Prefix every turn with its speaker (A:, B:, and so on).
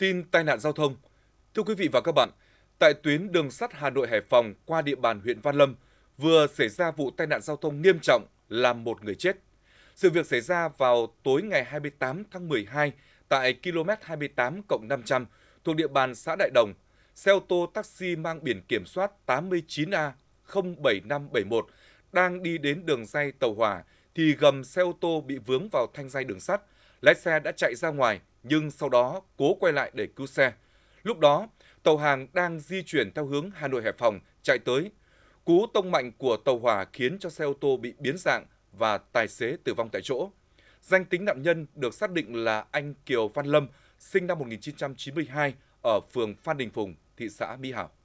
A: Tin tai nạn giao thông. Thưa quý vị và các bạn, tại tuyến đường sắt Hà Nội Hải Phòng qua địa bàn huyện Văn Lâm vừa xảy ra vụ tai nạn giao thông nghiêm trọng làm một người chết. Sự việc xảy ra vào tối ngày 28 tháng 12 tại km 28 cộng 500 thuộc địa bàn xã Đại Đồng. Xe ô tô taxi mang biển kiểm soát 89A 07571 đang đi đến đường dây tàu hỏa thì gầm xe ô tô bị vướng vào thanh dây đường sắt. Lái xe đã chạy ra ngoài, nhưng sau đó cố quay lại để cứu xe. Lúc đó, tàu hàng đang di chuyển theo hướng Hà Nội Hải Phòng chạy tới. Cú tông mạnh của tàu hỏa khiến cho xe ô tô bị biến dạng và tài xế tử vong tại chỗ. Danh tính nạn nhân được xác định là anh Kiều Văn Lâm, sinh năm 1992 ở phường Phan Đình Phùng, thị xã Mỹ Hảo.